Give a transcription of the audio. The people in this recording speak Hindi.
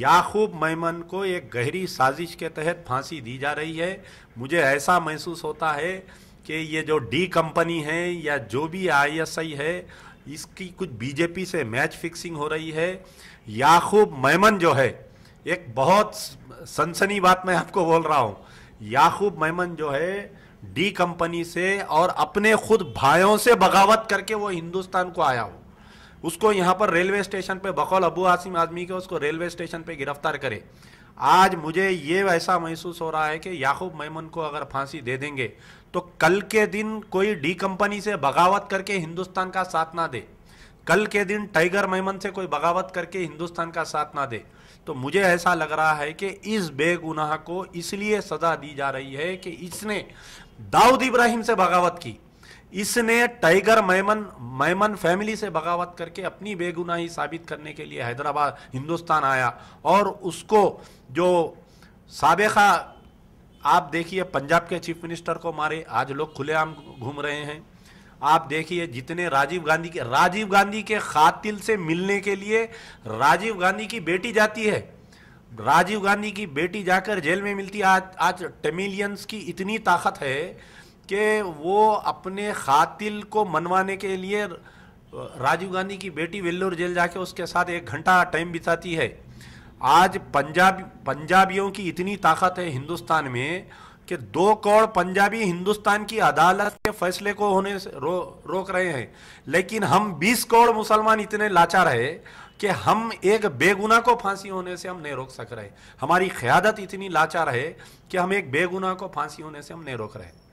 याकूब मैमन को एक गहरी साजिश के तहत फांसी दी जा रही है मुझे ऐसा महसूस होता है कि ये जो डी कंपनी है या जो भी आईएसआई है इसकी कुछ बीजेपी से मैच फिक्सिंग हो रही है याकूब मैमन जो है एक बहुत सनसनी बात मैं आपको बोल रहा हूँ याकूब मैमन जो है डी कंपनी से और अपने खुद भाइयों से बगावत करके वो हिंदुस्तान को आया हो उसको यहाँ पर रेलवे स्टेशन पे बकौल अबू आसिम आदमी के उसको रेलवे स्टेशन पे गिरफ्तार करे आज मुझे ये वैसा महसूस हो रहा है कि याकूब मैमन को अगर फांसी दे देंगे तो कल के दिन कोई डी कंपनी से बगावत करके हिंदुस्तान का साथ ना दे कल के दिन टाइगर मैमन से कोई बगावत करके हिंदुस्तान का साथ ना दे तो मुझे ऐसा लग रहा है कि इस बेगुनाह को इसलिए सजा दी जा रही है कि इसने दाऊद इब्राहिम से बगावत की इसने टाइगर मैमन मैमन फैमिली से बगावत करके अपनी बेगुनाही साबित करने के लिए हैदराबाद हिंदुस्तान आया और उसको जो सबका आप देखिए पंजाब के चीफ मिनिस्टर को मारे आज लोग खुलेआम घूम रहे हैं आप देखिए जितने राजीव गांधी के राजीव गांधी के खातिल से मिलने के लिए राजीव गांधी की बेटी जाती है राजीव गांधी की बेटी जाकर जेल में मिलती आज आज टेमिलियंस की इतनी ताकत है कि वो अपने कातिल को मनवाने के लिए राजीव गांधी की बेटी वेल्लोर जेल जाके उसके साथ एक घंटा टाइम बिताती है आज पंजाब पंजाबियों की इतनी ताकत है हिंदुस्तान में कि दो करोड़ पंजाबी हिंदुस्तान की अदालत के फैसले को होने से रो, रोक रहे हैं लेकिन हम 20 करोड़ मुसलमान इतने लाचार है कि हम एक बेगुना को फांसी होने से हम नहीं रोक सक रहे हमारी क़्यादत इतनी लाचार है कि हम एक बेगुना को फांसी होने से हम नहीं रोक रहे